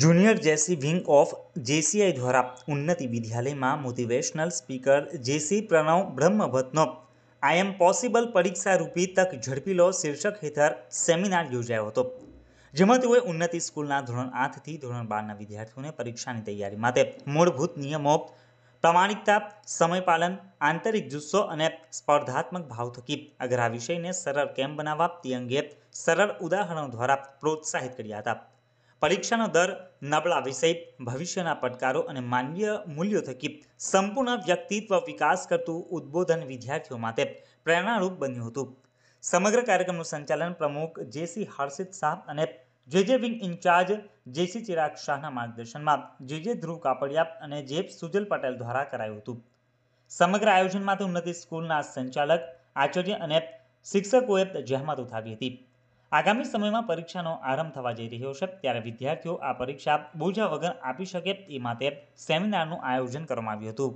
junior JC wing of JCI દ્વારા ઉન્નતિ વિદ્યાલયમાં મોટિવેશનલ સ્પીકર જેસી પ્રણવ બ્રહ્મભટ્ટનો આઈ એમ પોસિબલ પરીક્ષારૂપી તક ઝડપી લો શીર્ષક હેઠળ સેમિનાર યોજાયો હતો જેમાં તેઓએ ઉન્નતિ સ્કૂલના ધોરણ આઠથી ધોરણ બારના વિદ્યાર્થીઓને પરીક્ષાની તૈયારી માટે મૂળભૂત નિયમો પ્રમાણિકતા સમયપાલન આંતરિક જુસ્સો અને સ્પર્ધાત્મક ભાવ થકી અઘરા વિષયને સરળ કેમ બનાવવા તે અંગે સરળ ઉદાહરણો દ્વારા પ્રોત્સાહિત કર્યા હતા પરીક્ષાનો દર નબળા વિષય ભવિષ્યના પડકારો અને માનવીય મૂલ્યો થકી સંપૂર્ણ વ્યક્તિત્વ વિકાસ કરતું ઉદ્બોધન વિદ્યાર્થીઓ માટે પ્રેરણારૂપ બન્યું હતું સમગ્ર કાર્યક્રમનું સંચાલન પ્રમુખ જેસી હર્ષિત શાહ અને JJ wing incharge JC Chirag શાહના માર્ગદર્શનમાં જેજે ધ્રુવ કાપડિયા અને જેબ સુજલ પટેલ દ્વારા કરાયું હતું સમગ્ર આયોજનમાં ઉન્નતિ સ્કૂલના સંચાલક આચાર્ય અને શિક્ષકોએ જહેમત ઉઠાવી હતી આગામી સમયમાં પરીક્ષાનો આરંભ થવા જઈ રહ્યો છે ત્યારે વિદ્યાર્થીઓ આ પરીક્ષા બોજા વગર આપી શકે એ માટે સેમિનારનું આયોજન કરવામાં આવ્યું હતું